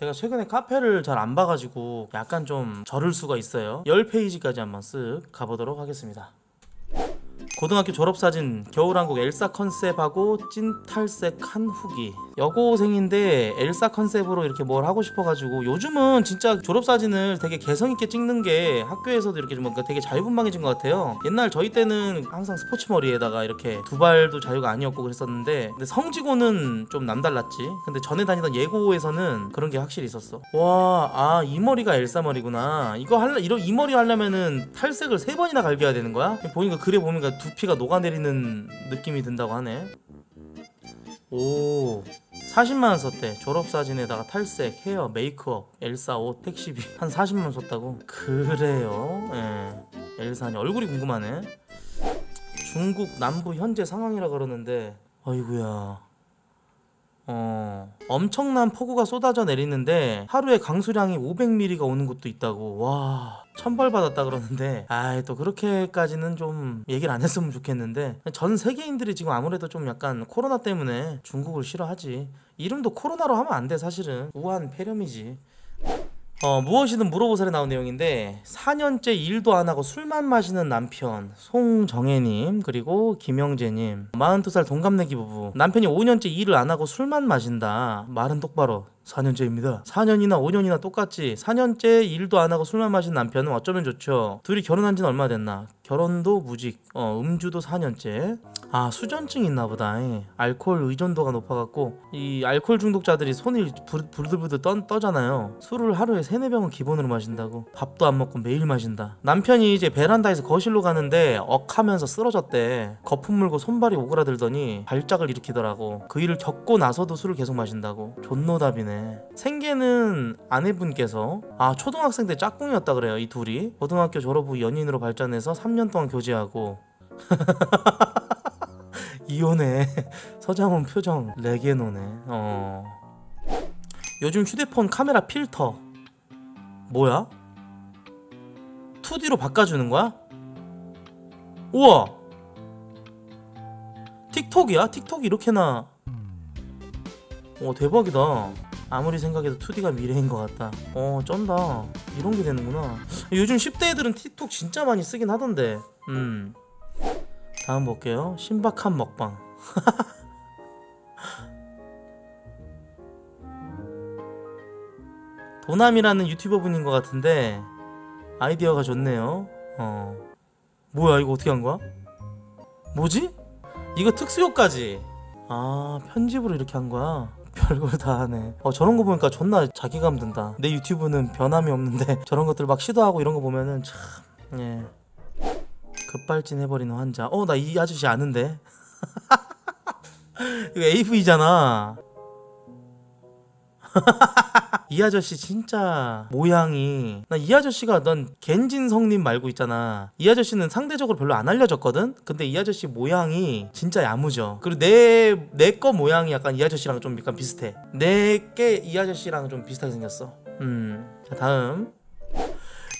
제가 최근에 카페를 잘 안 봐가지고 약간 좀 저를 수가 있어요. 10페이지까지 한번 쓱 가보도록 하겠습니다. 고등학교 졸업사진 겨울왕국 엘사 컨셉하고 찐탈색 한 후기 여고생인데 엘사 컨셉으로 이렇게 뭘 하고 싶어가지고 요즘은 진짜 졸업사진을 되게 개성있게 찍는 게 학교에서도 이렇게 좀 뭔가 되게 자유분방해진 것 같아요 옛날 저희 때는 항상 스포츠 머리에다가 이렇게 두 발도 자유가 아니었고 그랬었는데 근데 성지고는 좀 남달랐지 근데 전에 다니던 예고에서는 그런 게 확실히 있었어 와 아 이 머리가 엘사 머리구나 이거 할라 이런 이 머리 하려면은 탈색을 세 번이나 갈겨야 되는 거야 보니까 그래 보니까 그러니까 두 부피가 녹아내리는 느낌이 든다고 하네 오 40만원 썼대 졸업사진에다가 탈색, 헤어, 메이크업, 엘사 옷, 택시비 한 40만원 썼다고? 그래요? 예. 엘사니 얼굴이 궁금하네 중국 남부 현재 상황이라 그러는데 아이구야 어, 엄청난 폭우가 쏟아져 내리는데 하루에 강수량이 500mm가 오는 곳도 있다고 와 천벌 받았다 그러는데 아 또 그렇게까지는 좀 얘기를 안 했으면 좋겠는데 전 세계인들이 지금 아무래도 좀 약간 코로나 때문에 중국을 싫어하지 이름도 코로나로 하면 안 돼 사실은 우한 폐렴이지 어, 무엇이든 물어보살에 나온 내용인데 4년째 일도 안 하고 술만 마시는 남편 송정혜님 그리고 김영재님 42살 동갑내기 부부 남편이 5년째 일을 안 하고 술만 마신다 말은 똑바로 4년째입니다. 4년이나 5년이나 똑같이 4년째 일도 안 하고 술만 마신 남편은 어쩌면 좋죠. 둘이 결혼한 지는 얼마 됐나? 결혼도 무직, 어, 음주도 4년째. 아 수전증 있나 보다. 예. 알코올 의존도가 높아갖고 이 알코올 중독자들이 손이 부, 들부들 떠, 떠잖아요. 술을 하루에 3, 4 병은 기본으로 마신다고. 밥도 안 먹고 매일 마신다. 남편이 이제 베란다에서 거실로 가는데 억하면서 쓰러졌대. 거품 물고 손발이 오그라들더니 발작을 일으키더라고. 그 일을 겪고 나서도 술을 계속 마신다고. 존노답이네. 생계는 아내분께서 아 초등학생 때 짝꿍이었다 그래요. 이 둘이 고등학교 졸업 후 연인으로 발전해서 3년 3년 동안 교제하고 이혼해 서장훈 표정 레게노네 어 요즘 휴대폰 카메라 필터 뭐야? 2D로 바꿔주는 거야? 우와 틱톡이야? 틱톡이 이렇게나 와 어, 대박이다 아무리 생각해도 2D가 미래인 것 같다 어 쩐다 이런 게 되는구나 요즘 10대 애들은 틱톡 진짜 많이 쓰긴 하던데 음 다음 볼게요 신박한 먹방 도남이라는 유튜버 분인 것 같은데 아이디어가 좋네요 어 뭐야 이거 어떻게 한 거야? 뭐지? 이거 특수효까지아 편집으로 이렇게 한 거야 별걸 다 하네 어, 저런 거 보니까 존나 자기감 든다 내 유튜브는 변함이 없는데 저런 것들 막 시도하고 이런 거 보면은 참 예. 급발진 해버리는 환자 어 나 이 아저씨 아는데 이거 AV잖아 이 아저씨 진짜 모양이 나 이 아저씨가 넌 겐진 성님 말고 있잖아 이 아저씨는 상대적으로 별로 안 알려졌거든 근데 이 아저씨 모양이 진짜 야무져 그리고 내 내 거 모양이 약간 이 아저씨랑 좀 약간 비슷해 내게 이 아저씨랑 좀 비슷하게 생겼어 음 자, 다음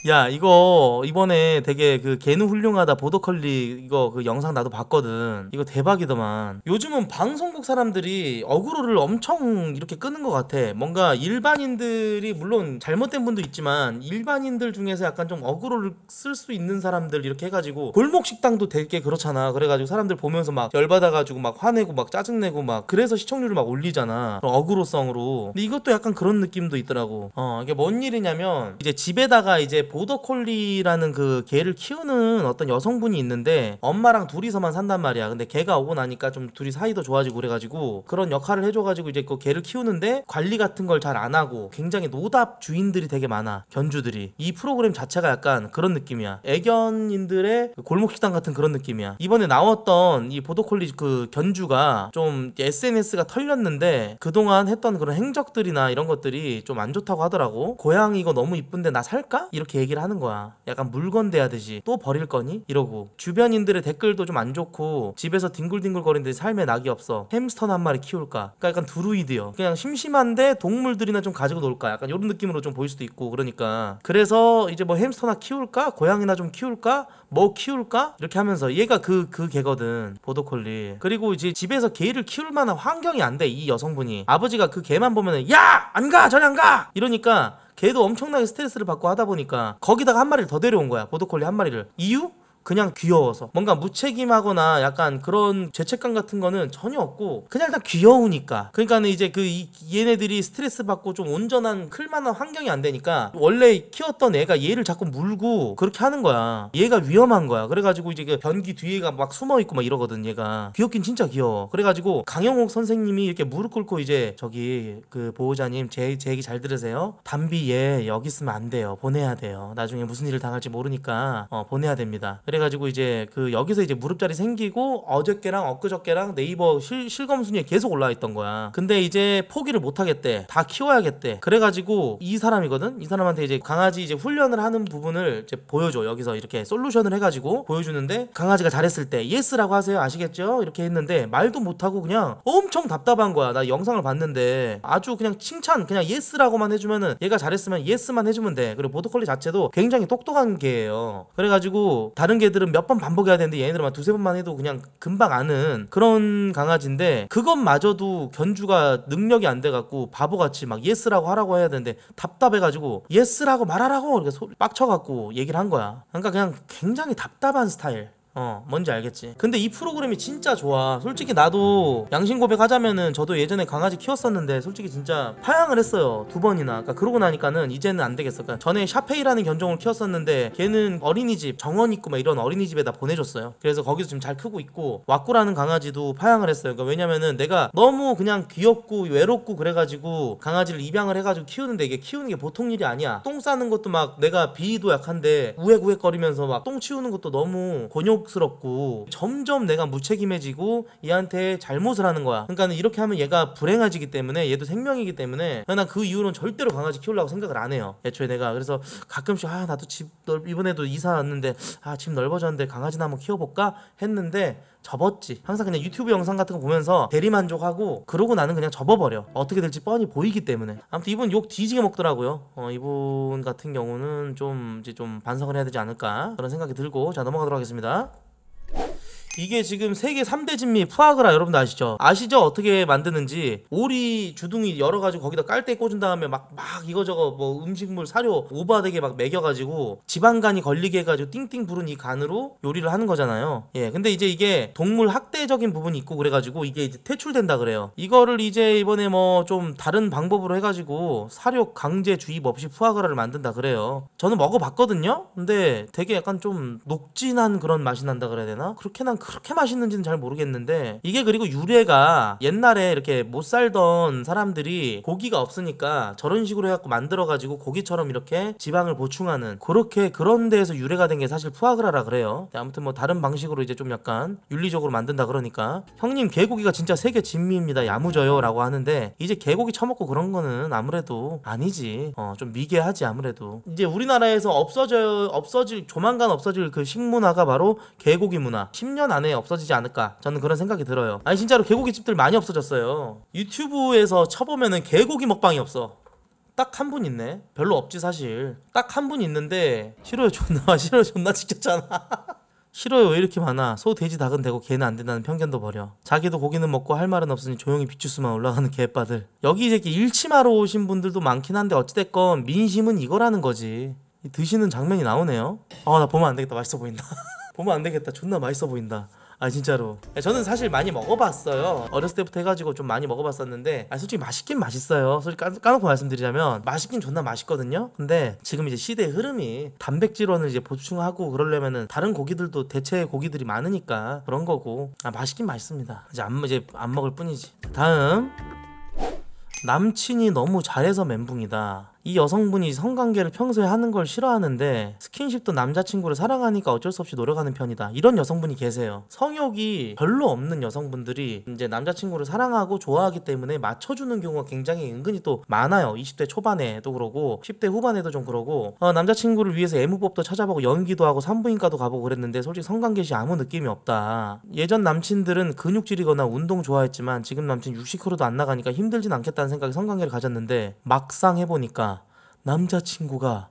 야 이거 이번에 되게 그개는 훌륭하다 보더컬리 이거 그 영상 나도 봤거든 이거 대박이더만 요즘은 방송국 사람들이 어그로를 엄청 이렇게 끄는 것 같아 뭔가 일반인들이 물론 잘못된 분도 있지만 일반인들 중에서 약간 좀 어그로를 쓸 수 있는 사람들 이렇게 해가지고 골목 식당도 되게 그렇잖아 그래가지고 사람들 보면서 막 열받아가지고 막 화내고 막 짜증내고 막 그래서 시청률을 막 올리잖아 어그로성으로 근데 이것도 약간 그런 느낌도 있더라고 어 이게 뭔 일이냐면 이제 집에다가 이제 보 보더콜리라는 그 개를 키우는 어떤 여성분이 있는데 엄마랑 둘이서만 산단 말이야. 근데 개가 오고 나니까 좀 둘이 사이도 좋아지고 그래가지고 그런 역할을 해줘가지고 이제 그 개를 키우는데 관리 같은 걸 잘 안 하고 굉장히 노답 주인들이 되게 많아. 견주들이. 이 프로그램 자체가 약간 그런 느낌이야. 애견인들의 그 골목식당 같은 그런 느낌이야. 이번에 나왔던 이 보더콜리 그 견주가 좀 SNS가 털렸는데 그동안 했던 그런 행적들이나 이런 것들이 좀 안 좋다고 하더라고. 고양이 이거 너무 이쁜데 나 살까? 이렇게 얘기를 하는 거야. 약간 물건 대하듯이 또 버릴 거니? 이러고 주변인들의 댓글도 좀 안 좋고 집에서 뒹굴뒹굴거리는데 삶에 낙이 없어. 햄스터나 한 마리 키울까? 그러니까 약간 두루이드요. 그냥 심심한데 동물들이나 좀 가지고 놀까? 약간 이런 느낌으로 좀 보일 수도 있고 그러니까 그래서 이제 뭐 햄스터나 키울까? 고양이나 좀 키울까? 뭐 키울까? 이렇게 하면서 얘가 그그 그 개거든 보더콜리 그리고 이제 집에서 개를 키울 만한 환경이 안 돼 이 여성분이 아버지가 그 개만 보면은 야안가 전혀 안가 이러니까 걔도 엄청나게 스트레스를 받고 하다 보니까 거기다가 한 마리를 더 데려온 거야 보더콜리 한 마리를 이유? 그냥 귀여워서 뭔가 무책임하거나 약간 그런 죄책감 같은 거는 전혀 없고 그냥 일단 귀여우니까 그러니까는 이제 그 이, 얘네들이 스트레스 받고 좀 온전한 클만한 환경이 안 되니까 원래 키웠던 애가 얘를 자꾸 물고 그렇게 하는 거야 얘가 위험한 거야 그래가지고 이제 그 변기 뒤에가 막 숨어 있고 막 이러거든 얘가 귀엽긴 진짜 귀여워 그래가지고 강영옥 선생님이 이렇게 무릎 꿇고 이제 저기 그 보호자님 제, 제 얘기 잘 들으세요 담비 얘 여기 있으면 안 돼요 보내야 돼요 나중에 무슨 일을 당할지 모르니까 어, 보내야 됩니다 그래 그래가지고 이제 그 여기서 이제 무릎자리 생기고 어저께랑 엊그저께랑 네이버 실, 실검 순위에 계속 올라와 있던 거야. 근데 이제 포기를 못 하겠대. 다 키워야겠대. 그래가지고 이 사람이거든. 이 사람한테 이제 강아지 이제 훈련을 하는 부분을 이제 보여줘. 여기서 이렇게 솔루션을 해가지고 보여주는데 강아지가 잘했을 때 예스라고 하세요. 아시겠죠? 이렇게 했는데 말도 못하고 그냥 엄청 답답한 거야. 나 영상을 봤는데 아주 그냥 칭찬 그냥 예스라고만 해주면은 얘가 잘했으면 예스만 해주면 돼. 그리고 보드콜리 자체도 굉장히 똑똑한 개예요. 그래가지고 다른 다른 개들은 몇 번 반복해야 되는데 얘네들은 막 두세 번만 해도 그냥 금방 아는 그런 강아지인데 그것마저도 견주가 능력이 안 돼갖고 바보같이 막 예스라고 하라고 해야 되는데 답답해가지고 예스라고 말하라고 이렇게 소리 빡쳐갖고 얘기를 한 거야. 그러니까 그냥 굉장히 답답한 스타일. 어 뭔지 알겠지 근데 이 프로그램이 진짜 좋아 솔직히 나도 양심 고백하자면은 저도 예전에 강아지 키웠었는데 솔직히 진짜 파양을 했어요 두 번이나 그러니까 그러고 나니까는 이제는 안 되겠어 그러니까 전에 샤페이라는 견종을 키웠었는데 걔는 어린이집 정원 있고 막 이런 어린이집에다 보내줬어요 그래서 거기서 지금 잘 크고 있고 와꾸라는 강아지도 파양을 했어요 그러니까 왜냐면은 내가 너무 그냥 귀엽고 외롭고 그래가지고 강아지를 입양을 해가지고 키우는데 이게 키우는 게 보통 일이 아니야 똥 싸는 것도 막 내가 비위도 약한데 우웩우웩거리면서 막 똥 치우는 것도 너무 곤욕 곤혹스럽고 점점 내가 무책임해지고 얘한테 잘못을 하는 거야. 그러니까 이렇게 하면 얘가 불행해지기 때문에 얘도 생명이기 때문에 난그 이후로는 절대로 강아지 키우려고 생각을 안 해요. 애초에 내가 그래서 가끔씩 아 나도 집 넓, 이번에도 이사 왔는데 아 집 넓어졌는데 강아지나 한번 키워볼까 했는데 접었지. 항상 그냥 유튜브 영상 같은 거 보면서 대리만족하고 그러고 나는 그냥 접어버려. 어떻게 될지 뻔히 보이기 때문에. 아무튼 이분 욕 뒤지게 먹더라고요. 어, 이분 같은 경우는 좀 이제 좀 반성을 해야 되지 않을까 그런 생각이 들고 자 넘어가도록 하겠습니다. 이게 지금 세계 3대 진미 푸아그라 여러분들 아시죠? 아시죠? 어떻게 만드는지 오리 주둥이 열어가지고 거기다 깔대 꽂은 다음에 막 막 이거저거 뭐 음식물 사료 오바되게막 먹여가지고 지방간이 걸리게 해가지고 띵띵 부른 이 간으로 요리를 하는 거잖아요. 예, 근데 이제 이게 동물 학대적인 부분이 있고 그래가지고 이게 이제 퇴출된다 그래요. 이거를 이제 이번에 뭐 좀 다른 방법으로 해가지고 사료 강제 주입 없이 푸아그라를 만든다 그래요. 저는 먹어봤거든요. 근데 되게 약간 좀 녹진한 그런 맛이 난다 그래야 되나? 그렇게 난 그 그렇게 맛있는지는 잘 모르겠는데 이게 그리고 유래가 옛날에 이렇게 못 살던 사람들이 고기가 없으니까 저런 식으로 해갖고 만들어가지고 고기처럼 이렇게 지방을 보충하는 그렇게 그런 데에서 유래가 된 게 사실 푸아그라라 그래요. 아무튼 뭐 다른 방식으로 이제 좀 약간 윤리적으로 만든다 그러니까 형님 개고기가 진짜 세계 진미입니다 야무져요라고 하는데 이제 개고기 처먹고 그런 거는 아무래도 아니지 어좀 미개하지 아무래도 이제 우리나라에서 없어져 없어질 조만간 없어질 그 식문화가 바로 개고기 문화 10년 안 안에 없어지지 않을까 저는 그런 생각이 들어요 아니 진짜로 개고기 집들 많이 없어졌어요 유튜브에서 쳐보면은 개고기 먹방이 없어 딱 한 분 있네 별로 없지 사실 딱 한 분 있는데 싫어요 존나 싫어요 존나 지켰잖아 싫어요 왜 이렇게 많아 소 돼지 닭은 되고 개는 안 된다는 편견도 버려 자기도 고기는 먹고 할 말은 없으니 조용히 비추수만 올라가는 개빠들 여기 이제 일치마러 오신 분들도 많긴 한데 어찌됐건 민심은 이거라는 거지 드시는 장면이 나오네요 아나 보면 안 되겠다 맛있어 보인다 보면 안 되겠다 존나 맛있어 보인다 아 진짜로 네, 저는 사실 많이 먹어봤어요 어렸을 때부터 해가지고 좀 많이 먹어봤었는데 아 솔직히 맛있긴 맛있어요 솔직히 까, 놓고 말씀드리자면 맛있긴 존나 맛있거든요 근데 지금 이제 시대의 흐름이 단백질원을 이제 보충하고 그러려면은 다른 고기들도 대체 고기들이 많으니까 그런 거고 아 맛있긴 맛있습니다 이제 안, 이제 안 먹을 뿐이지 다음 남친이 너무 잘해서 멘붕이다 이 여성분이 성관계를 평소에 하는 걸 싫어하는데 스킨십도 남자친구를 사랑하니까 어쩔 수 없이 노력하는 편이다. 이런 여성분이 계세요. 성욕이 별로 없는 여성분들이 이제 남자친구를 사랑하고 좋아하기 때문에 맞춰주는 경우가 굉장히 은근히 또 많아요. 20대 초반에도 그러고 10대 후반에도 좀 그러고 어, 남자친구를 위해서 애무법도 찾아보고 연기도 하고 산부인과도 가보고 그랬는데 솔직히 성관계 시 아무 느낌이 없다. 예전 남친들은 근육질이거나 운동 좋아했지만 지금 남친 60kg도 안 나가니까 힘들진 않겠다는 생각에 성관계를 가졌는데 막상 해보니까 남자친구가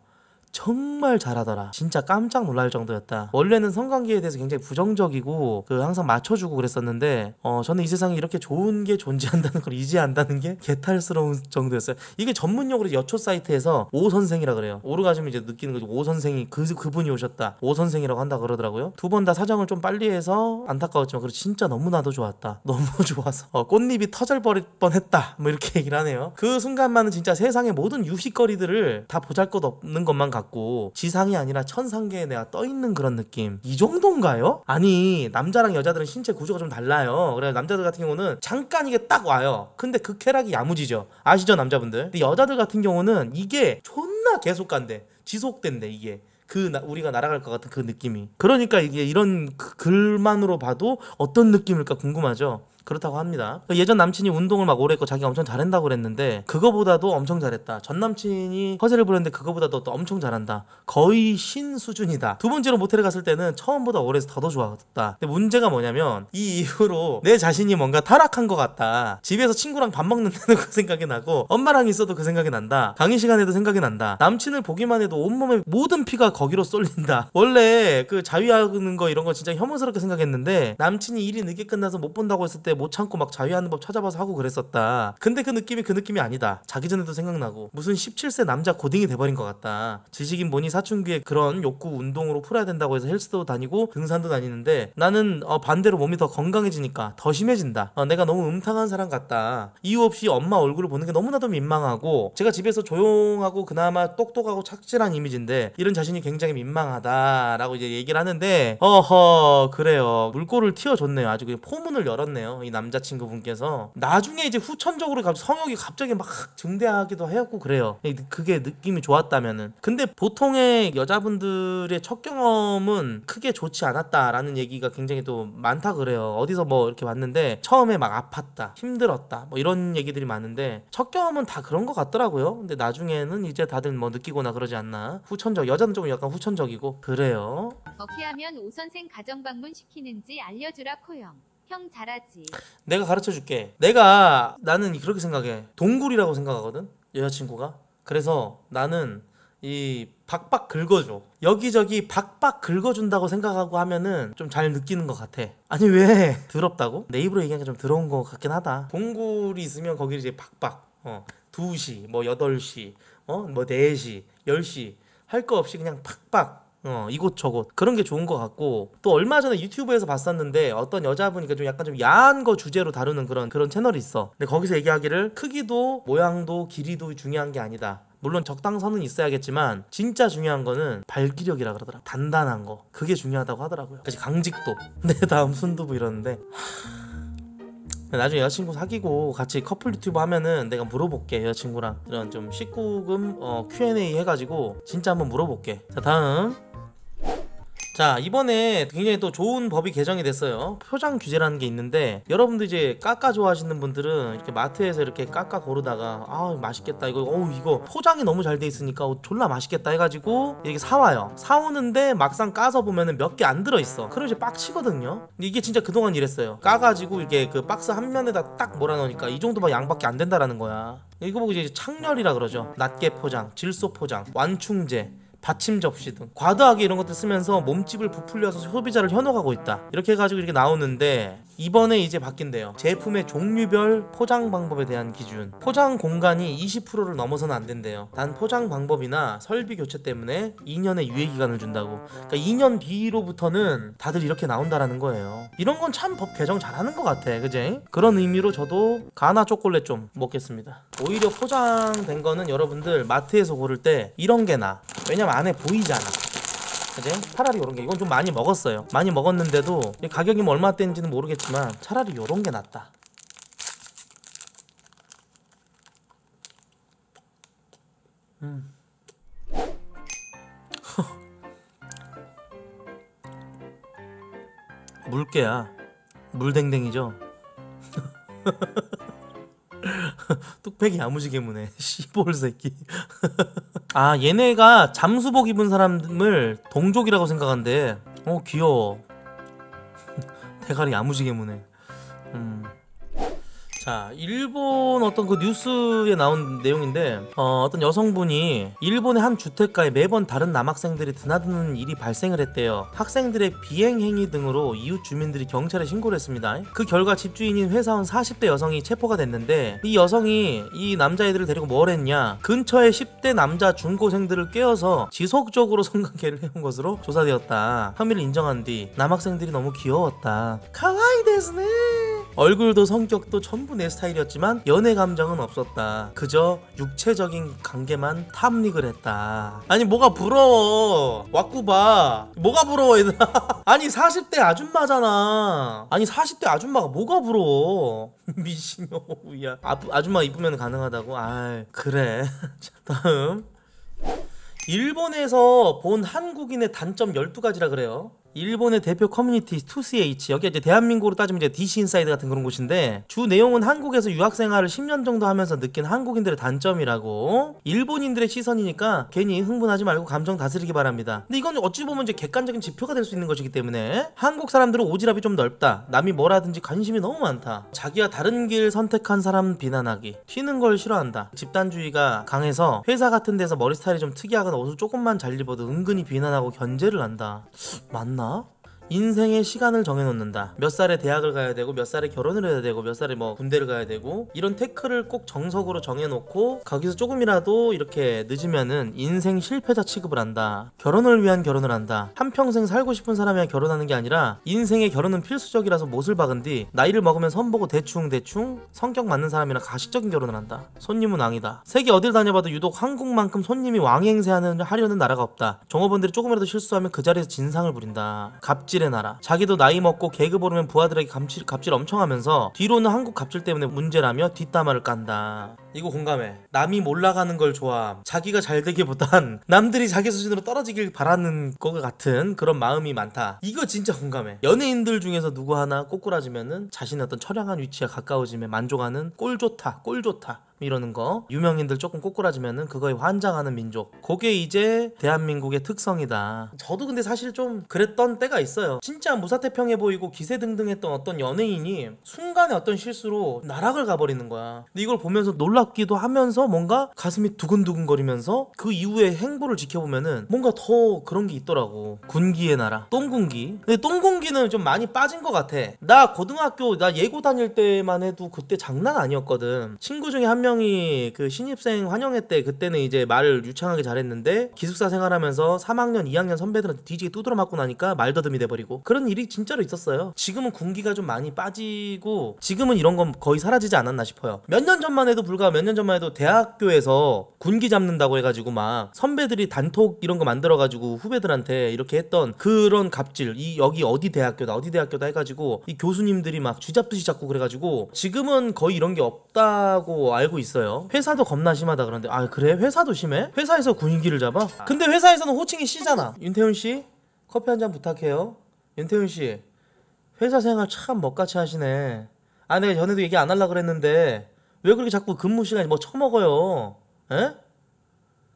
정말 잘하더라. 진짜 깜짝 놀랄 정도였다. 원래는 성관계에 대해서 굉장히 부정적이고 그 항상 맞춰주고 그랬었는데 어 저는 이 세상에 이렇게 좋은 게 존재한다는 걸 이제한다는 게 개탈스러운 정도였어요. 이게 전문용어로 여초 사이트에서 오 선생이라 그래요. 오르가즘 이제 느끼는 거죠. 오 선생이 그 그분이 오셨다. 오 선생이라고 한다 그러더라고요. 두 번 다 사정을 좀 빨리 해서 안타까웠지만 그래 진짜 너무나도 좋았다. 너무 좋아서 어, 꽃잎이 터져버릴 뻔했다. 뭐 이렇게 얘기를 하네요. 그 순간만은 진짜 세상의 모든 유식거리들을다 보잘것없는 것만 같고 같고 지상이 아니라 천상계에 내가 떠 있는 그런 느낌. 이 정도인가요? 아니 남자랑 여자들은 신체 구조가 좀 달라요. 그래 남자들 같은 경우는 잠깐 이게 딱 와요. 근데 그 쾌락이 야무지죠. 아시죠 남자분들? 근데 여자들 같은 경우는 이게 존나 계속 간대. 지속된대 이게. 그 나, 우리가 날아갈 것 같은 그 느낌이. 그러니까 이게 이런 그 글만으로 봐도 어떤 느낌일까 궁금하죠. 그렇다고 합니다. 그 예전 남친이 운동을 막 오래 했고 자기가 엄청 잘한다고 그랬는데 그거보다도 엄청 잘했다. 전 남친이 허세를 부렸는데 그거보다도 또 엄청 잘한다. 거의 신 수준이다. 두 번째로 모텔에 갔을 때는 처음보다 오래서 더더 좋았다. 근데 문제가 뭐냐면 이 이후로 내 자신이 뭔가 타락한 것 같다. 집에서 친구랑 밥먹는다는그 생각이 나고 엄마랑 있어도 그 생각이 난다. 강의 시간에도 생각이 난다. 남친을 보기만 해도 온몸에 모든 피가 거기로 쏠린다. 원래 그 자위하는 거 이런 거 진짜 혐오스럽게 생각했는데 남친이 일이 늦게 끝나서 못 본다고 했을 때못 참고 막 자위하는 법 찾아봐서 하고 그랬었다. 근데 그 느낌이 그 느낌이 아니다. 자기 전에도 생각나고 무슨 17세 남자 고딩이 돼버린 것 같다. 지식인 보니 사춘기에 그런 욕구 운동으로 풀어야 된다고 해서 헬스도 다니고 등산도 다니는데 나는 어 반대로 몸이 더 건강해지니까 더 심해진다. 어 내가 너무 음탕한 사람 같다. 이유 없이 엄마 얼굴을 보는 게 너무나도 민망하고 제가 집에서 조용하고 그나마 똑똑하고 착실한 이미지인데 이런 자신이 굉장히 민망하다라고 이제 얘기를 하는데 어허 그래요 물꼬를 튀어줬네요 아주 그냥 포문을 열었네요 이 남자친구분께서 나중에 이제 후천적으로 성욕이 갑자기 막 증대하기도 해갖고 그래요. 그게 느낌이 좋았다면은. 근데 보통의 여자분들의 첫 경험은 크게 좋지 않았다라는 얘기가 굉장히 또 많다 그래요. 어디서 뭐 이렇게 봤는데 처음에 막 아팠다, 힘들었다, 뭐 이런 얘기들이 많은데 첫 경험은 다 그런 것 같더라고요. 근데 나중에는 이제 다들 뭐 느끼거나 그러지 않나. 후천적, 여자는 조금 약간 후천적이고 그래요. 어떻게 하면 오선생 가정 방문 시키는지 알려주라 코영. 형 잘하지. 내가 가르쳐 줄게. 내가 나는 그렇게 생각해. 동굴이라고 생각하거든. 여자친구가. 그래서 나는 이 박박 긁어줘. 여기저기 박박 긁어준다고 생각하고 하면은 좀 잘 느끼는 것 같아. 아니 왜 더럽다고? 내 입으로 얘기하니까 좀 더러운 것 같긴 하다. 동굴이 있으면 거기를 이제 박박. 어. 2시, 뭐 8시, 어, 뭐 4시, 10시 할 거 없이 그냥 팍팍 어, 이곳저곳 그런 게 좋은 것 같고 또 얼마 전에 유튜브에서 봤었는데 어떤 여자분이 좀 약간 좀 야한 거 주제로 다루는 그런 그런 채널이 있어. 근데 거기서 얘기하기를 크기도 모양도 길이도 중요한 게 아니다. 물론 적당선은 있어야겠지만 진짜 중요한 거는 발기력이라 그러더라 단단한 거 그게 중요하다고 하더라고요 그래서 강직도 내 다음 순두부 이러는데 나중에 여자친구 사귀고 같이 커플 유튜브 하면은 내가 물어볼게 여자친구랑 이런 좀 19금 어, Q&A 해가지고 진짜 한번 물어볼게 자 다음 자 이번에 굉장히 또 좋은 법이 개정이 됐어요 표장 규제라는 게 있는데 여러분들 이제 까까 좋아하시는 분들은 이렇게 마트에서 이렇게 까까 고르다가 아 맛있겠다 이거 어우 이거 포장이 너무 잘 돼 있으니까 어, 졸라 맛있겠다 해가지고 이렇게 사와요 사오는데 막상 까서 보면은 몇 개 안 들어있어 그럼 이제 빡치거든요 이게 진짜 그동안 이랬어요 까가지고 이게 그 박스 한 면에다 딱 몰아넣으니까 이 정도만 양밖에 안 된다라는 거야 이거 보고 이제 창렬이라 그러죠 낱개 포장 질소 포장 완충제 받침 접시 등 과도하게 이런 것들 쓰면서 몸집을 부풀려서 소비자를 현혹하고 있다 이렇게 해가지고 이렇게 나오는데 이번에 이제 바뀐대요. 제품의 종류별 포장 방법에 대한 기준. 포장 공간이 20%를 넘어서는 안 된대요. 단 포장 방법이나 설비 교체 때문에 2년의 유예 기간을 준다고. 그러니까 2년 뒤로부터는 다들 이렇게 나온다라는 거예요. 이런 건 참 법 개정 잘하는 것 같아, 그제? 그런 의미로 저도 가나 초콜릿 좀 먹겠습니다. 오히려 포장된 거는 여러분들 마트에서 고를 때 이런 게 나. 왜냐면 안에 보이잖아. 이제 차라리 이런 게 이건 좀 많이 먹었어요 많이 먹었는데도 가격이 뭐 얼마 대인지는 모르겠지만 차라리 요런게 낫다 음. 물개야 물댕댕이죠 뚝배기 아무지게 무네 씨볼 새끼 아 얘네가 잠수복 입은 사람을 동족이라고 생각한대 어 귀여워 대가리 야무지게 무네 음. 자, 일본 어떤 그 뉴스에 나온 내용인데 어, 떤 여성분이 일본의 한 주택가에 매번 다른 남학생들이 드나드는 일이 발생을 했대요. 학생들의 비행 행위 등으로 이웃 주민들이 경찰에 신고를 했습니다. 그 결과 집주인인 회사원 40대 여성이 체포가 됐는데 이 여성이 이 남자애들을 데리고 뭘 했냐? 근처에 10대 남자 중고생들을 깨어서 지속적으로 성관계를 해온 것으로 조사되었다. 혐의를 인정한 뒤 남학생들이 너무 귀여웠다. 카와이 데스네. 얼굴도 성격도 전부 내 스타일이었지만 연애 감정은 없었다. 그저 육체적인 관계만 탐닉을 했다. 아니 뭐가 부러워. 왁구봐. 뭐가 부러워 얘들아. 아니 40대 아줌마잖아. 아니 40대 아줌마가 뭐가 부러워. 미친놈이야. 아, 아줌마 이쁘면 가능하다고? 아 그래. 자, 다음. 일본에서 본 한국인의 단점 12가지라 그래요. 일본의 대표 커뮤니티 2CH 여기 이제 대한민국으로 따지면 이제 DC 인사이드 같은 그런 곳인데 주 내용은 한국에서 유학 생활을 10년 정도 하면서 느낀 한국인들의 단점이라고 일본인들의 시선이니까 괜히 흥분하지 말고 감정 다스리기 바랍니다. 근데 이건 어찌 보면 이제 객관적인 지표가 될 수 있는 것이기 때문에 한국 사람들은 오지랖이 좀 넓다. 남이 뭐라든지 관심이 너무 많다. 자기와 다른 길 선택한 사람 비난하기. 튀는 걸 싫어한다. 집단주의가 강해서 회사 같은 데서 머리 스타일이 좀 특이하거나 옷을 조금만 잘 입어도 은근히 비난하고 견제를 한다. 맞나? 어? 인생의 시간을 정해놓는다. 몇 살에 대학을 가야 되고 몇 살에 결혼을 해야 되고 몇 살에 뭐 군대를 가야 되고 이런 테크를 꼭 정석으로 정해놓고 거기서 조금이라도 이렇게 늦으면은 인생 실패자 취급을 한다. 결혼을 위한 결혼을 한다. 한평생 살고 싶은 사람이랑 결혼하는 게 아니라 인생의 결혼은 필수적이라서 못을 박은 뒤 나이를 먹으면 선보고 대충 대충 성격 맞는 사람이랑 가식적인 결혼을 한다. 손님은 왕이다. 세계 어딜 다녀봐도 유독 한국만큼 손님이 왕행세하는 하려는 나라가 없다. 종업원들이 조금이라도 실수하면 그 자리에서 진상을 부린다. 갑질 갑질의 나라 자기도 나이 먹고 계급 오르면 부하들에게 갑질, 갑질 엄청 하면서 뒤로는 한국 갑질 때문에 문제라며 뒷담화를 깐다 이거 공감해. 남이 몰라가는 걸 좋아. 자기가 잘 되기보단 남들이 자기 수준으로 떨어지길 바라는 것 같은 그런 마음이 많다. 이거 진짜 공감해. 연예인들 중에서 누구 하나 꼬꾸라지면은 자신의 어떤 처량한 위치에 가까워지면 만족하는 꼴 좋다, 꼴 좋다. 이러는 거 유명인들 조금 꼬꾸라지면은 그거에 환장하는 민족 그게 이제 대한민국의 특성이다 저도 근데 사실 좀 그랬던 때가 있어요 진짜 무사태평해 보이고 기세등등했던 어떤 연예인이 순간에 어떤 실수로 나락을 가버리는 거야 근데 이걸 보면서 놀라 안타깝기도 하면서 뭔가 가슴이 두근두근거리면서 그 이후에 행보를 지켜보면은 뭔가 더 그런 게 있더라고 군기의 나라 똥군기 근데 똥군기는 좀 많이 빠진 것 같아 나 고등학교 나 예고 다닐 때만 해도 그때 장난 아니었거든 친구 중에 한 명이 그 신입생 환영회 때 그때는 이제 말을 유창하게 잘했는데 기숙사 생활하면서 3학년 2학년 선배들한테 뒤지게 두드러 맞고 나니까 말더듬이 돼버리고 그런 일이 진짜로 있었어요 지금은 군기가 좀 많이 빠지고 지금은 이런 건 거의 사라지지 않았나 싶어요 몇 년 전만 해도 불과 몇년 전만 해도 대학교에서 군기 잡는다고 해가지고 막 선배들이 단톡 이런 거 만들어가지고 후배들한테 이렇게 했던 그런 갑질 이 여기 어디 대학교다 어디 대학교다 해가지고 이 교수님들이 막 쥐잡듯이 잡고 그래가지고 지금은 거의 이런 게 없다고 알고 있어요 회사도 겁나 심하다 그런데 아 그래 회사도 심해? 회사에서 군기를 잡아? 근데 회사에서는 호칭이 씨잖아 윤태훈 씨 커피 한 잔 부탁해요 윤태훈 씨 회사 생활 참 멋같이 하시네 아 내가 전에도 얘기 안 하려고 그랬는데 왜 그렇게 자꾸 근무 시간이 뭐 처먹어요? 에?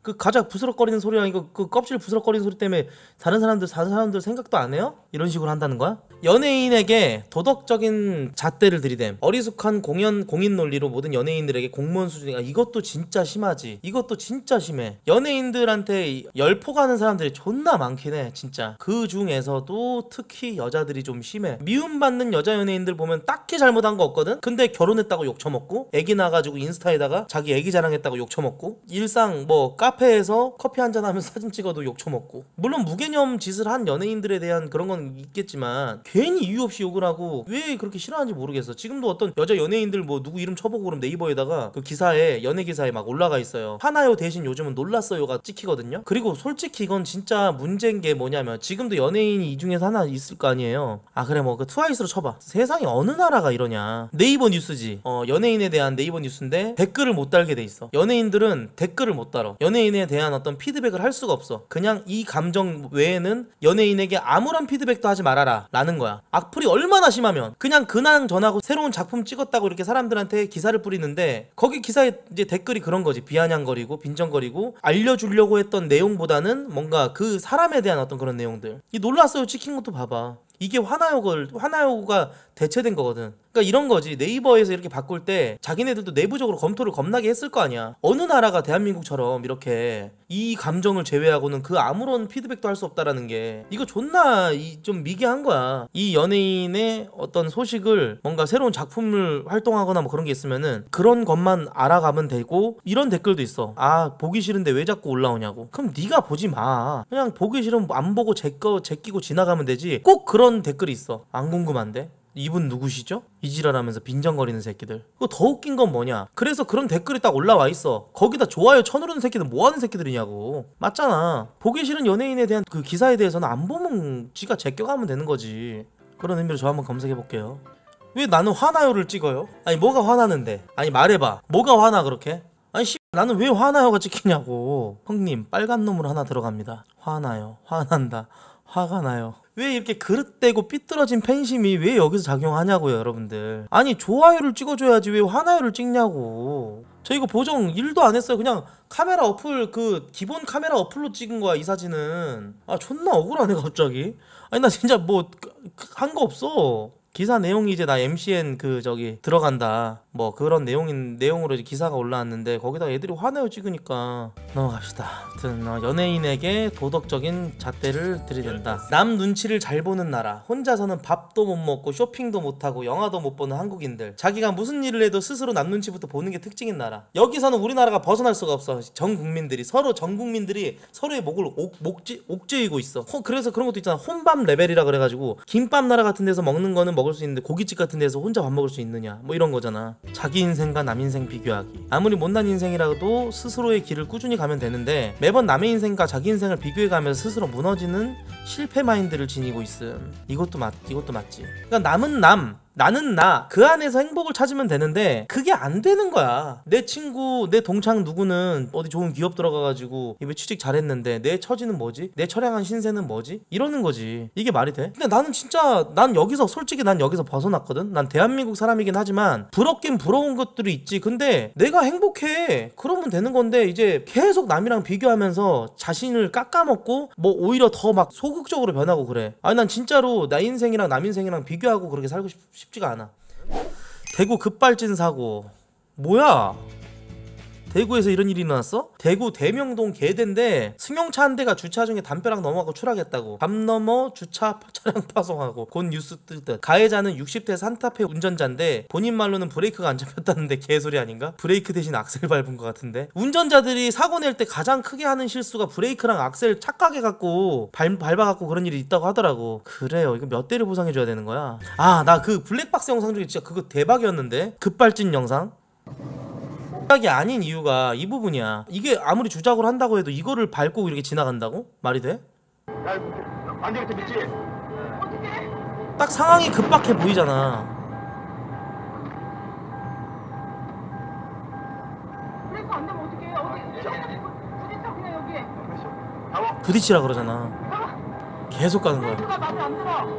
그 가자 부스럭거리는 소리랑 이거 그 껍질 부스럭거리는 소리 때문에 다른 사람들 다른 사람들 생각도 안 해요? 이런 식으로 한다는 거야? 연예인에게 도덕적인 잣대를 들이댐 어리숙한 공연 공인 논리로 모든 연예인들에게 공무원 수준이 아, 이것도 진짜 심하지 이것도 진짜 심해 연예인들한테 열폭하는 사람들이 존나 많긴 해 진짜 그 중에서도 특히 여자들이 좀 심해 미움받는 여자 연예인들 보면 딱히 잘못한 거 없거든 근데 결혼했다고 욕 처먹고 애기 나가지고 인스타에다가 자기 애기 자랑했다고 욕 처먹고 일상 뭐카 카페에서 커피 한잔 하면서 사진 찍어도 욕 처먹고 물론 무개념 짓을 한 연예인들에 대한 그런 건 있겠지만 괜히 이유 없이 욕을 하고 왜 그렇게 싫어하는지 모르겠어 지금도 어떤 여자 연예인들 뭐 누구 이름 쳐보고 그럼 네이버에다가 그 기사에 연예 기사에 막 올라가 있어요 하나요 대신 요즘은 놀랐어요가 찍히거든요 그리고 솔직히 이건 진짜 문제인 게 뭐냐면 지금도 연예인이 이 중에서 하나 있을 거 아니에요 아 그래 뭐 그 트와이스로 쳐봐 세상에 어느 나라가 이러냐 네이버 뉴스지 어 연예인에 대한 네이버 뉴스인데 댓글을 못 달게 돼 있어 연예인들은 댓글을 못 달어 연예 연예인에 대한 어떤 피드백을 할 수가 없어. 그냥 이 감정 외에는 연예인에게 아무런 피드백도 하지 말아라 라는 거야. 악플이 얼마나 심하면 그냥 근황 전하고 새로운 작품 찍었다고 이렇게 사람들한테 기사를 뿌리는데 거기 기사에 이제 댓글이 그런 거지. 비아냥거리고 빈정거리고 알려주려고 했던 내용보다는 뭔가 그 사람에 대한 어떤 그런 내용들. 이 놀랐어요 찍힌 것도 봐봐. 이게 화나요 화나요가 대체된 거거든. 그러니까 이런 거지 네이버에서 이렇게 바꿀 때 자기네들도 내부적으로 검토를 겁나게 했을 거 아니야 어느 나라가 대한민국처럼 이렇게 이 감정을 제외하고는 그 아무런 피드백도 할 수 없다라는 게 이거 존나 이, 좀 미개한 거야 이 연예인의 어떤 소식을 뭔가 새로운 작품을 활동하거나 뭐 그런 게 있으면은 그런 것만 알아가면 되고 이런 댓글도 있어 아 보기 싫은데 왜 자꾸 올라오냐고 그럼 네가 보지 마 그냥 보기 싫으면 안 보고 제 거 제끼고 지나가면 되지 꼭 그런 댓글이 있어 안 궁금한데 이분 누구시죠? 이지랄하면서 빈정거리는 새끼들 그거 더 웃긴 건 뭐냐 그래서 그런 댓글이 딱 올라와 있어 거기다 좋아요 쳐누르는 새끼들 뭐하는 새끼들이냐고 맞잖아 보기 싫은 연예인에 대한 그 기사에 대해서는 안 보면 지가 제껴가면 되는 거지 그런 의미로 저 한번 검색해 볼게요 왜 나는 화나요를 찍어요? 아니 뭐가 화나는데 아니 말해봐 뭐가 화나 그렇게? 아니 씨 나는 왜 화나요가 찍히냐고 형님 빨간 놈으로 하나 들어갑니다 화나요 화난다 화가 나요. 왜 이렇게 그릇되고 삐뚤어진 팬심이 왜 여기서 작용하냐고요 여러분들 아니 좋아요를 찍어줘야지 왜 화나요를 찍냐고 저 이거 보정 1도 안 했어요 그냥 카메라 어플 그 기본 카메라 어플로 찍은 거야 이 사진은 아 존나 억울하네 갑자기 아니 나 진짜 뭐 한거 그, 그, 없어 기사 내용이 이제 나 MCN 그 저기 들어간다 뭐 그런 내용인 내용으로 기사가 올라왔는데 거기다 애들이 화내어 찍으니까 넘어갑시다. 아무튼 어, 연예인에게 도덕적인 잣대를 들이댄다. 예, 남 눈치를 잘 보는 나라. 혼자서는 밥도 못 먹고 쇼핑도 못 하고 영화도 못 보는 한국인들. 자기가 무슨 일을 해도 스스로 남 눈치부터 보는 게 특징인 나라. 여기서는 우리나라가 벗어날 수가 없어. 전 국민들이 서로 전 국민들이 서로의 목을 옥, 목지, 옥죄이고 있어. 호, 그래서 그런 것도 있잖아. 혼밥 레벨이라 그래가지고 김밥 나라 같은 데서 먹는 거는 먹을 수 있는데 고깃집 같은 데서 혼자 밥 먹을 수 있느냐 뭐 이런 거잖아. 자기 인생과 남 인생 비교하기 아무리 못난 인생이라도 스스로의 길을 꾸준히 가면 되는데 매번 남의 인생과 자기 인생을 비교해가면서 스스로 무너지는 실패 마인드를 지니고 있음 이것도 맞 이것도 맞지 그러니까 남은 남 나는 나, 그 안에서 행복을 찾으면 되는데, 그게 안 되는 거야. 내 친구, 내 동창 누구는 어디 좋은 기업 들어가가지고, 입에 취직 잘했는데, 내 처지는 뭐지? 내 철량한 신세는 뭐지? 이러는 거지. 이게 말이 돼? 근데 나는 진짜, 난 여기서, 솔직히 난 여기서 벗어났거든? 난 대한민국 사람이긴 하지만, 부럽긴 부러운 것들이 있지. 근데, 내가 행복해. 그러면 되는 건데, 이제 계속 남이랑 비교하면서 자신을 깎아먹고, 뭐 오히려 더 막 소극적으로 변하고 그래. 아니, 난 진짜로 나 인생이랑 남 인생이랑 비교하고 그렇게 살고 싶, 쉽지가 않아 대구 급발진 사고 뭐야 대구에서 이런 일이 일어 났어? 대구 대명동 개대인데 승용차 한 대가 주차 중에 담벼락 넘어가고 추락했다고 밤 넘어 주차 차량 파송하고 곧 뉴스 뜰듯 가해자는 60대 산타페 운전자인데 본인 말로는 브레이크가 안 잡혔다는데 개소리 아닌가? 브레이크 대신 악셀 밟은 것 같은데 운전자들이 사고 낼 때 가장 크게 하는 실수가 브레이크랑 악셀 착각해갖고 밟, 밟아갖고 그런 일이 있다고 하더라고 그래요 이거 몇 대를 보상해줘야 되는 거야 아 나 그 블랙박스 영상 중에 진짜 그거 대박이었는데 급발진 영상 조작이 아닌 이유가 이 부분이야. 이게 아무리 조작을 한다고 해도 이거를 밟고 이렇게 지나간다고? 말이 돼? 안 되겠다 미치. 딱 상황이 급박해 보이잖아. 그래서 안 되면 어떡해? 어디 부딪혀 그냥 여기. 부딪히라 그러잖아. 계속 가는 거야.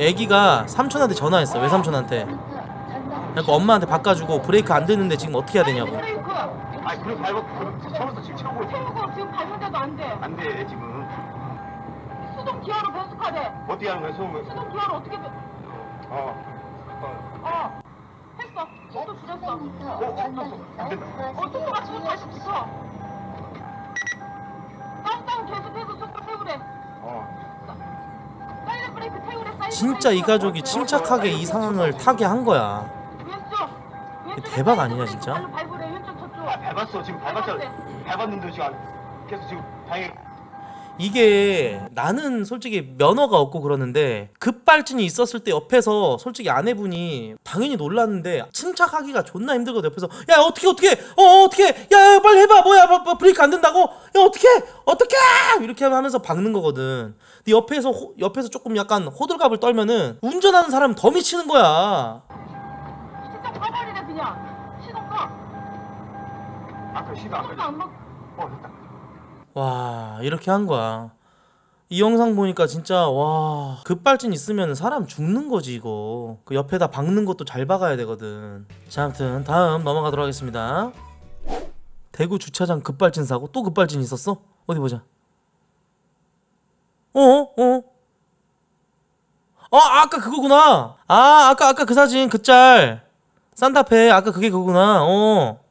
애기가 삼촌한테 전화했어. 외삼촌한테. 아, 그 엄마한테 바꿔주고 브레이크 안 되는데 지금 어떻게 해야 되냐고. 브레이크. 아그리 밟고 처음부터 지금 채우고 있우고 지금 밟는데도 안 돼. 안돼 지금. 수동 기어로 변속하래. 어떻게 하는 거야 수동? 수동 기어로 어떻게 변? 어. 어. 어 했어. 속도 줄였어. 어, 어, 어 속도 맞추고 다시 붙어. 다운 계속해서 속도 세우래. 어. 진짜 이 가족이 침착하게 이 상황을 타게 한 거야. 네, 대박 아니냐 진짜? 아, 밟았어 지금 네. 밟았는데 지금 계속 지금 다행 이게 나는 솔직히 면허가 없고 그러는데 급발진이 있었을 때 옆에서 솔직히 아내분이 당연히 놀랐는데 침착하기가 존나 힘들거든 옆에서 야 어떻게 어떻게 어, 어 어떻게 야, 야 빨리 해봐 뭐야 뭐, 뭐, 브레이크 안 된다고 야 어떻게 어떻게 이렇게 하면서 박는 거거든 근데 옆에서 호, 옆에서 조금 약간 호들갑을 떨면은 운전하는 사람 더 미치는 거야. 아까 시도 안걸와 이렇게 한 거야 이 영상 보니까 진짜 와 급발진 있으면 사람 죽는 거지 이거 그 옆에다 박는 것도 잘 박아야 되거든 자 아무튼 다음 넘어가도록 하겠습니다 대구 주차장 급발진 사고 또 급발진 있었어? 어디 보자 어 어? 어 아까 그거구나 아 아까 아까 그 사진 그짤 산타페 아까 그게 그거구나 어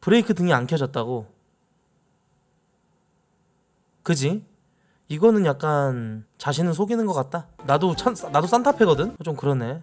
브레이크 등이 안 켜졌다고. 그지? 이거는 약간 자신을 속이는 것 같다. 나도 찬, 나도 산타페거든. 좀 그러네.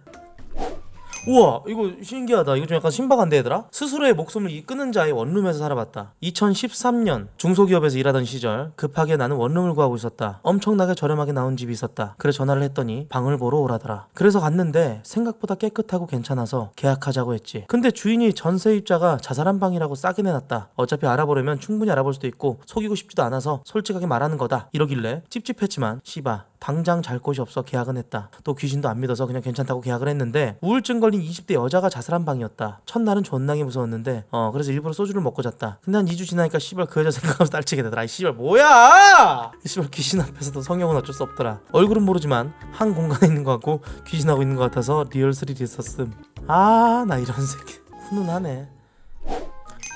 우와 이거 신기하다 이거 좀 약간 신박한데 얘들아 스스로의 목숨을 이끄는 자의 원룸에서 살아봤다 2013년 중소기업에서 일하던 시절 급하게 나는 원룸을 구하고 있었다 엄청나게 저렴하게 나온 집이 있었다 그래 전화를 했더니 방을 보러 오라더라 그래서 갔는데 생각보다 깨끗하고 괜찮아서 계약하자고 했지 근데 주인이 전세입자가 자살한 방이라고 싸게 내놨다 어차피 알아보려면 충분히 알아볼 수도 있고 속이고 싶지도 않아서 솔직하게 말하는 거다 이러길래 찝찝했지만 시바 당장 잘 곳이 없어 계약은 했다. 또 귀신도 안 믿어서 그냥 괜찮다고 계약을 했는데 우울증 걸린 20대 여자가 자살한 방이었다. 첫날은 존나게 무서웠는데 어 그래서 일부러 소주를 먹고 잤다. 근데 한 2주 지나니까 씨발 그 여자 생각하면서 딸치게 되더라. 이 씨발 뭐야! 씨발 귀신 앞에서도 성형은 어쩔 수 없더라. 얼굴은 모르지만 한 공간에 있는 것 같고 귀신하고 있는 것 같아서 리얼 스릴이 있었음. 아 나 이런 새끼 훈훈하네.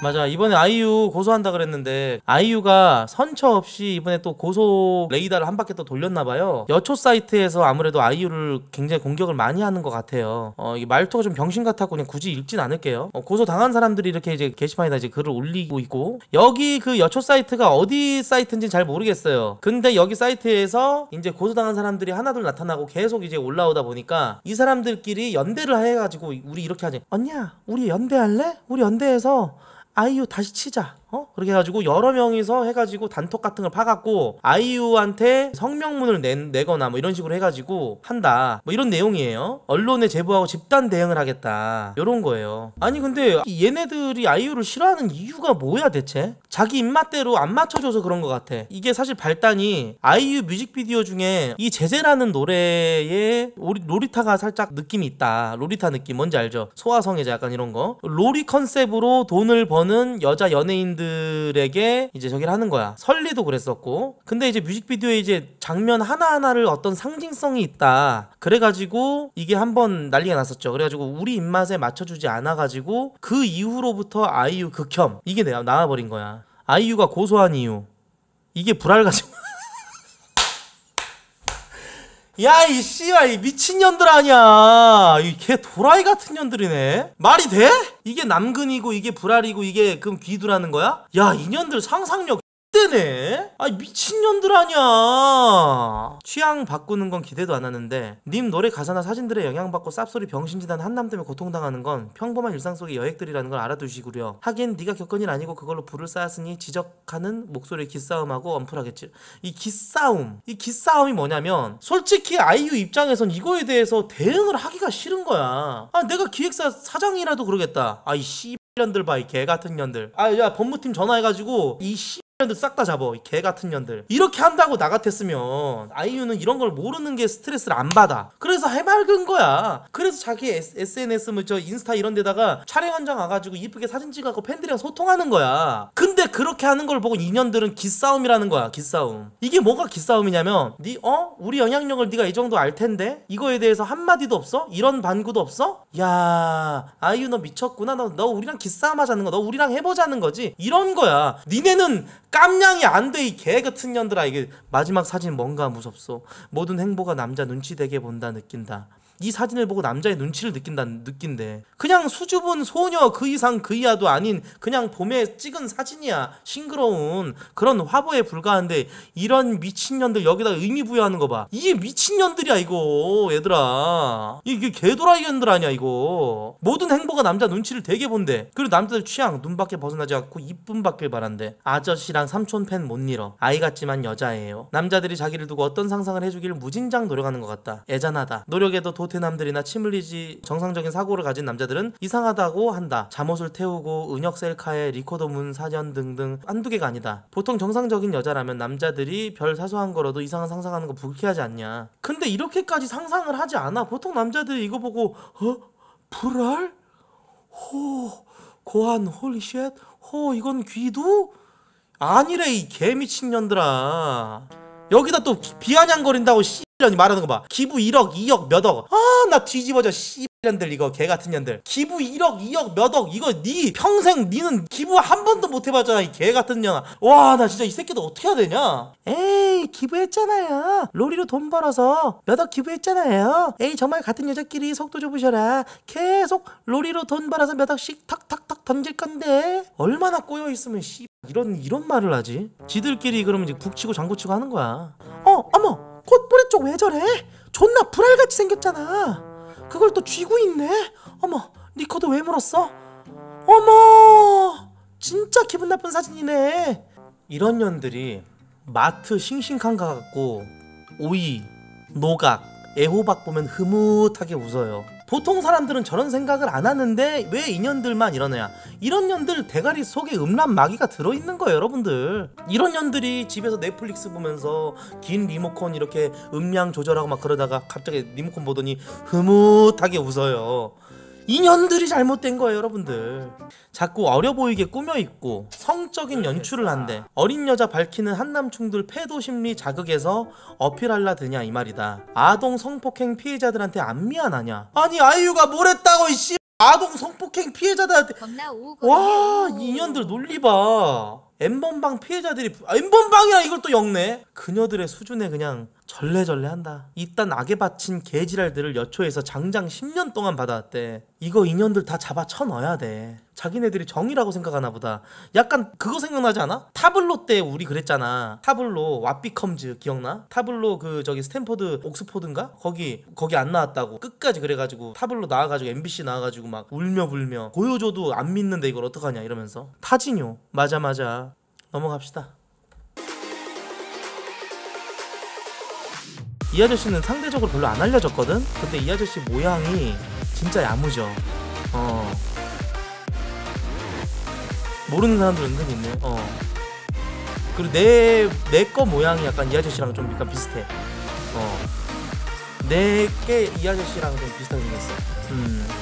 맞아 이번에 아이유 고소한다 그랬는데 아이유가 선처 없이 이번에 또 고소 레이더를 한 바퀴 또 돌렸나 봐요 여초 사이트에서 아무래도 아이유를 굉장히 공격을 많이 하는 것 같아요 어, 이 말투가 좀 병신 같았고 그냥 굳이 읽진 않을게요 어, 고소 당한 사람들이 이렇게 이제 게시판에다 이제 글을 올리고 있고 여기 그 여초 사이트가 어디 사이트인지 잘 모르겠어요 근데 여기 사이트에서 이제 고소 당한 사람들이 하나둘 나타나고 계속 이제 올라오다 보니까 이 사람들끼리 연대를 해가지고 우리 이렇게 하지 언니야 우리 연대할래? 우리 연대해서 아이유 다시 치자. 어? 그렇게 해가지고 여러 명이서 해가지고 단톡 같은 걸 파갖고 아이유한테 성명문을 내, 내거나 뭐 이런 식으로 해가지고 한다 뭐 이런 내용이에요 언론에 제보하고 집단 대응을 하겠다 이런 거예요 아니 근데 얘네들이 아이유를 싫어하는 이유가 뭐야 대체 자기 입맛대로 안 맞춰줘서 그런 것 같아 이게 사실 발단이 아이유 뮤직비디오 중에 이 제재라는 노래에 오리, 로리타가 살짝 느낌이 있다 로리타 느낌 뭔지 알죠 소아성애자 약간 이런 거 로리 컨셉으로 돈을 버는 여자 연예인들 사람들에게 이제 저기를 하는 거야. 설리도 그랬었고. 근데 이제 뮤직비디오에 이제 장면 하나하나를 어떤 상징성이 있다. 그래가지고 이게 한번 난리가 났었죠. 그래가지고 우리 입맛에 맞춰주지 않아가지고 그 이후로부터 아이유 극혐. 이게 나와버린 거야. 아이유가 고소한 이유. 이게 불알 가지고. 야, 이 씨발, 이 미친년들 아니야. 이개 도라이 같은 년들이네. 말이 돼? 이게 남근이고, 이게 불알이고, 이게 그럼 귀두라는 거야? 야, 이 년들 상상력 되네? 아 미친년들 아니야 취향 바꾸는 건 기대도 안 하는데 님 노래 가사나 사진들의 영향받고 쌉소리 병신지단 한남 때문에 고통당하는 건 평범한 일상 속의 여행들이라는 걸 알아두시구려 하긴 네가 겪은 일 아니고 그걸로 불을 쌓았으니 지적하는 목소리 기싸움하고 엄플하겠지 이 기싸움 이 기싸움이 뭐냐면 솔직히 아이유 입장에선 이거에 대해서 대응을 하기가 싫은 거야 아 내가 기획사 사장이라도 그러겠다 아이 씨 년들 봐 이개 같은 년들 아 야 법무팀 전화해가지고 이씨 년들 싹 다 잡어 이개 같은 년들 이렇게 한다고 나 같았으면 아이유는 이런 걸 모르는 게 스트레스를 안 받아 그래서 해맑은 거야 그래서 자기 SNS 뭐저 인스타 이런 데다가 촬영 현장 와가지고 이쁘게 사진 찍어갖고 팬들이랑 소통하는 거야 근데 그렇게 하는 걸 보고 인연들은 기싸움이라는 거야 기싸움 이게 뭐가 기싸움이냐면 니 어? 우리 영향력을 네가 이 정도 알 텐데 이거에 대해서 한마디도 없어? 이런 반구도 없어? 야 아이유 너 미쳤구나 너, 너 우리랑 기싸움 하자는 거 너 우리랑 해보자는 거지 이런 거야 니네는 깜냥이 안 돼 이 개 같은 년들아 이게 마지막 사진 뭔가 무섭소 모든 행보가 남자 눈치 되게 본다 느낀다 이 사진을 보고 남자의 눈치를 느낀다 느낀대. 그냥 수줍은 소녀 그 이상 그 이하도 아닌 그냥 봄에 찍은 사진이야. 싱그러운 그런 화보에 불과한데 이런 미친년들 여기다 의미 부여하는 거 봐. 이게 미친년들이야 이거 얘들아. 이게 개도라이년들 아니야 이거. 모든 행보가 남자 눈치를 되게 본대. 그리고 남자들 취향 눈밖에 벗어나지 않고 이쁨 받길 바란대. 아저씨랑 삼촌 팬못 잃어. 아이 같지만 여자예요. 남자들이 자기를 두고 어떤 상상을 해주길 무진장 노력하는 것 같다. 애잔하다. 노력에도 도 베트남들이나침 흘리지 정상적인 사고를 가진 남자들은 이상하다고 한다. 잠옷을 태우고 은혁 셀카에 리코더 문 사전 등등 한두 개가 아니다. 보통 정상적인 여자라면 남자들이 별 사소한 거라도 이상한 상상하는 거 불쾌하지 않냐. 근데 이렇게까지 상상을 하지 않아. 보통 남자들이 이거 보고 어? 불알? 호 고한 홀리쉣? 호 이건 귀두? 아니래 이 개미친년들아. 여기다 또 비아냥거린다고 씨 년이 말하는 거 봐. 기부 1억, 2억, 몇 억. 아, 나 뒤집어져. 씨. 년들 이거 개 같은 년들 기부 1억 2억 몇억 이거 네 평생 니는 기부 한 번도 못 해봤잖아 이 개 같은 년아 와나 진짜 이 새끼도 어떻게 해야 되냐 에이 기부했잖아요 로리로 돈 벌어서 몇억 기부했잖아요 에이 정말 같은 여자끼리 속도 좁으셔라 계속 로리로 돈 벌어서 몇억씩 탁탁탁 던질 건데 얼마나 꼬여 있으면 씨 이런 이런 말을 하지 지들끼리 그러면 이제 북치고 장구치고 하는 거야 어 어머 콧뿌리 쪽 왜 저래? 존나 불알같이 생겼잖아. 그걸 또 쥐고 있네. 어머, 니코도왜 물었어? 어머, 진짜 기분 나쁜 사진이네. 이런 년들이 마트 싱싱한 가같고 오이, 노각, 애호박 보면 흐뭇하게 웃어요. 보통 사람들은 저런 생각을 안 하는데 왜 인연들만 이러느냐 이런 년들 대가리 속에 음란 마귀가 들어있는 거예요 여러분들 이런 년들이 집에서 넷플릭스 보면서 긴 리모컨 이렇게 음량 조절하고 막 그러다가 갑자기 리모컨 보더니 흐뭇하게 웃어요 인연들이 잘못된 거예요 여러분들 자꾸 어려 보이게 꾸며 있고 성적인 연출을 한대 어린 여자 밝히는 한남충들 패도 심리 자극에서 어필할라 드냐 이 말이다 아동 성폭행 피해자들한테 안 미안하냐 아니 아이유가 뭘 했다고 이씨 아동 성폭행 피해자들한테 와 인연들 놀리봐 엠번방 피해자들이 아, 엠번방이야 이걸 또 역내 그녀들의 수준에 그냥 절레절레한다. 이딴 악에 바친 개지랄들을 여초에서 장장 10년 동안 받아왔대. 이거 인연들 다 잡아 쳐넣어야 돼. 자기네들이 정이라고 생각하나 보다. 약간 그거 생각나지 않아? 타블로 때 우리 그랬잖아. 타블로 왓비컴즈 기억나? 타블로 그 저기 스탠퍼드 옥스포드인가? 거기 거기 안 나왔다고 끝까지 그래가지고 타블로 나와가지고 MBC 나와가지고 막 울며 불며 보여줘도 안 믿는데 이걸 어떡하냐 이러면서 타진요 맞아 맞아 넘어갑시다. 이 아저씨는 상대적으로 별로 안 알려졌거든? 근데 이 아저씨 모양이 진짜 야무져 어 모르는 사람들 은근 있네 어 그리고 내 내 거 모양이 약간 이 아저씨랑 좀 약간 비슷해 어내게 이 아저씨랑 좀 비슷하게 생겼어 음